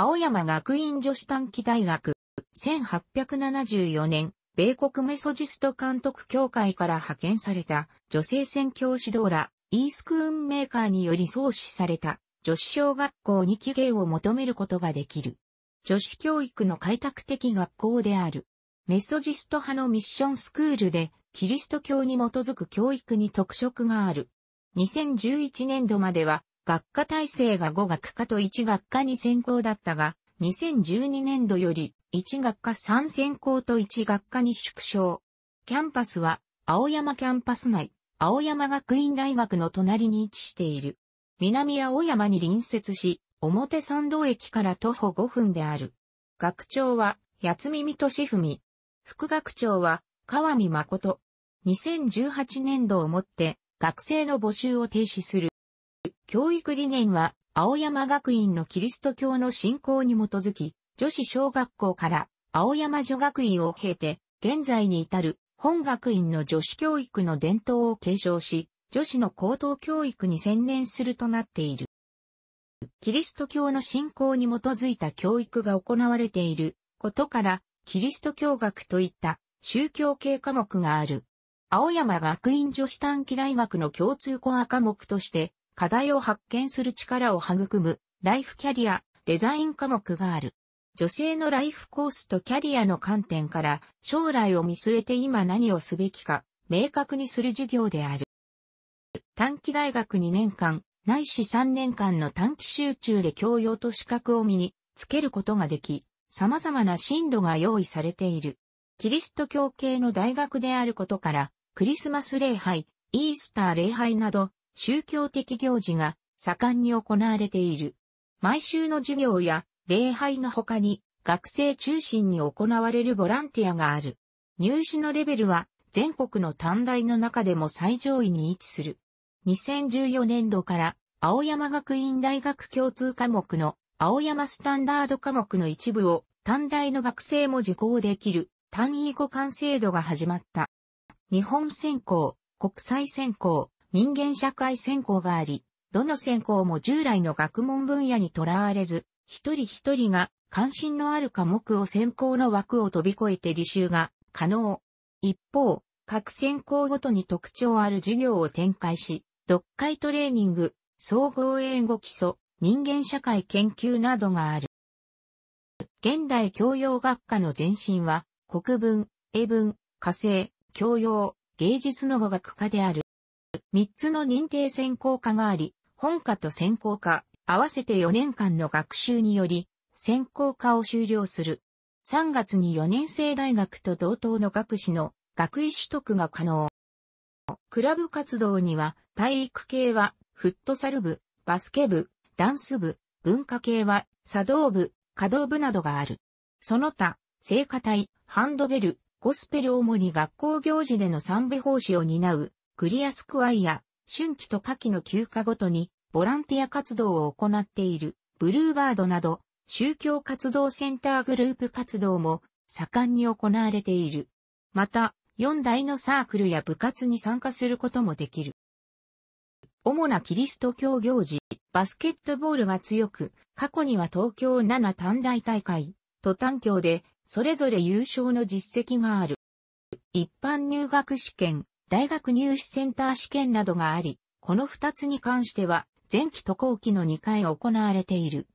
青山学院女子短期大学、1874年、米国メソジスト監督協会から派遣された女性宣教指導ら、イースクーンメーカーにより創始された女子小学校に期限を求めることができる。女子教育の開拓的学校である。メソジスト派のミッションスクールで、キリスト教に基づく教育に特色がある。2011年度までは、学科体制が5学科と1学科に専攻だったが、2012年度より1学科3専攻と1学科に縮小。キャンパスは青山キャンパス内、青山学院大学の隣に位置している。南青山に隣接し、表参道駅から徒歩5分である。学長は、八海敏文。副学長は、川見誠。2018年度をもって、学生の募集を停止する。教育理念は、青山学院のキリスト教の信仰に基づき、女子小学校から青山女学院を経て、現在に至る本学院の女子教育の伝統を継承し、女子の高等教育に専念するとなっている。キリスト教の信仰に基づいた教育が行われていることから、キリスト教学といった宗教系科目がある。青山学院女子短期大学の共通コア科目として、課題を発見する力を育む、ライフキャリア、デザイン科目がある。女性のライフコースとキャリアの観点から将来を見据えて今何をすべきか明確にする授業である。短期大学2年間、ないし3年間の短期集中で教養と資格を身につけることができ、様々な進路が用意されている。キリスト教系の大学であることから、クリスマス礼拝、イースター礼拝など、宗教的行事が盛んに行われている。毎週の授業や礼拝の他に学生中心に行われるボランティアがある。入試のレベルは全国の短大の中でも最上位に位置する。2014年度から青山学院大学共通科目の青山スタンダード科目の一部を短大の学生も受講できる単位互換制度が始まった。日本専攻、国際専攻、人間社会専攻があり、どの専攻も従来の学問分野にとらわれず、一人一人が関心のある科目を専攻の枠を飛び越えて履修が可能。一方、各専攻ごとに特徴ある授業を展開し、読解トレーニング、総合英語基礎、人間社会研究などがある。現代教養学科の前身は、国文、英文、火政、教養、芸術の語学科である。3つの認定専攻科があり、本科と専攻科、合わせて4年間の学習により、専攻科を修了する。3月に4年生大学と同等の学士の学位取得が可能。クラブ活動には、体育系は、フットサル部、バスケ部、ダンス部、文化系は、茶道部、稼働部などがある。その他、聖歌隊、ハンドベル、ゴスペル主に学校行事での賛美奉仕を担う、クリアスクワイや、春季と夏季の休暇ごとに、ボランティア活動を行っている、ブルーバードなど、宗教活動センターグループ活動も、盛んに行われている。また、4大のサークルや部活に参加することもできる。主なキリスト教行事、バスケットボールが強く、過去には東京7短大大会、と短教で、それぞれ優勝の実績がある。一般入学試験、大学入試センター試験などがあり、この二つに関しては、前期と後期の2回行われている。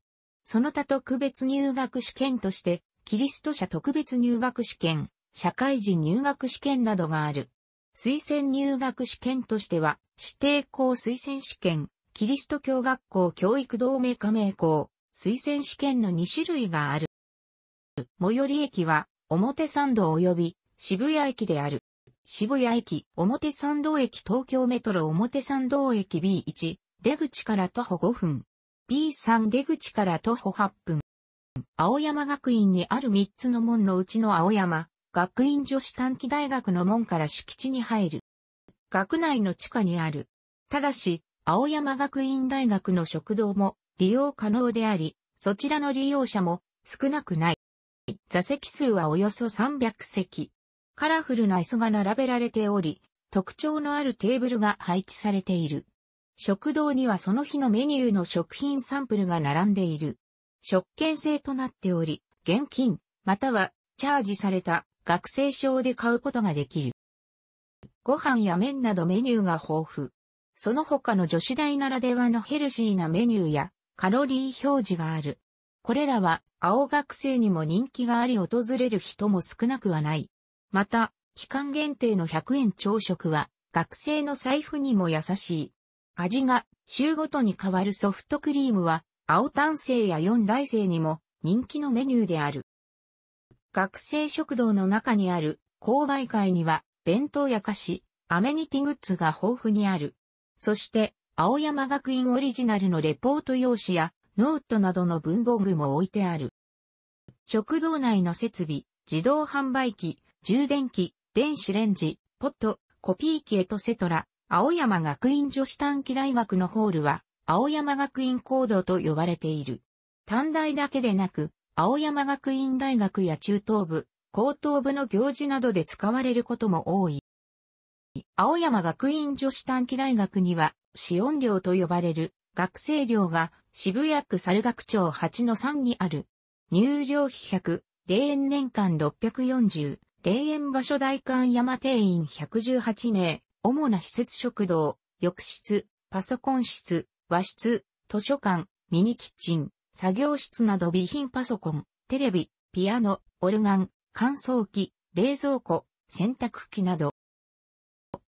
その他特別入学試験として、キリスト社特別入学試験、社会人入学試験などがある。推薦入学試験としては、指定校推薦試験、キリスト教学校教育同盟加盟校、推薦試験の2種類がある。最寄り駅は、表参道及び渋谷駅である。渋谷駅、表参道駅東京メトロ表参道駅 B1、出口から徒歩5分。B3 出口から徒歩8分。青山学院にある3つの門のうちの青山、学院女子短期大学の門から敷地に入る。学内の地下にある。ただし、青山学院大学の食堂も利用可能であり、そちらの利用者も少なくない。座席数はおよそ300席。カラフルな椅子が並べられており、特徴のあるテーブルが配置されている。食堂にはその日のメニューの食品サンプルが並んでいる。食券制となっており、現金、またはチャージされた学生証で買うことができる。ご飯や麺などメニューが豊富。その他の女子大ならではのヘルシーなメニューやカロリー表示がある。これらは青学生にも人気があり訪れる人も少なくはない。また、期間限定の100円朝食は、学生の財布にも優しい。味が週ごとに変わるソフトクリームは、青炭製や四大製にも人気のメニューである。学生食堂の中にある購買会には、弁当や菓子、アメニティグッズが豊富にある。そして、青山学院オリジナルのレポート用紙やノートなどの文房具も置いてある。食堂内の設備、自動販売機、充電器、電子レンジ、ポット、コピー機エトセトラ、青山学院女子短期大学のホールは、青山学院行動と呼ばれている。短大だけでなく、青山学院大学や中等部、高等部の行事などで使われることも多い。青山学院女子短期大学には、資音寮と呼ばれる学生寮が渋谷区猿学町8の3にある。入寮費100、0年間640、霊園場所代官山定員118名、主な施設食堂、浴室、パソコン室、和室、図書館、ミニキッチン、作業室など備品パソコン、テレビ、ピアノ、オルガン、乾燥機、冷蔵庫、洗濯機など。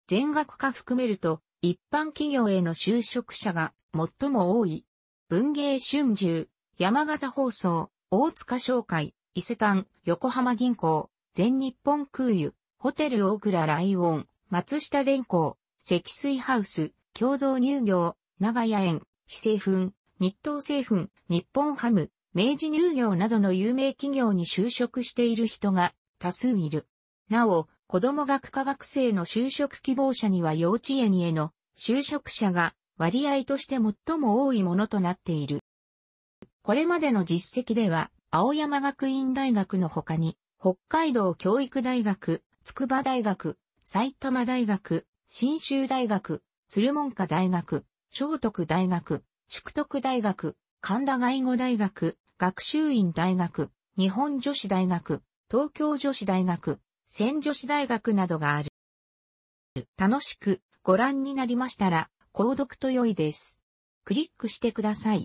全額化含めると、一般企業への就職者が最も多い。文芸春秋、山形放送、大塚商会、伊勢丹、横浜銀行、全日本空輸、ホテル大倉ライオン、松下電工、積水ハウス、共同乳業、長屋園、非製粉、日東製粉、日本ハム、明治乳業などの有名企業に就職している人が多数いる。なお、子供学科学生の就職希望者には幼稚園への就職者が割合として最も多いものとなっている。これまでの実績では、青山学院大学の他に、北海道教育大学、筑波大学、埼玉大学、新州大学、鶴門下大学、聖徳大学、宿徳大学、神田外語大学、学習院大学、日本女子大学、東京女子大学、仙女子大学などがある。楽しくご覧になりましたら、購読と良いです。クリックしてください。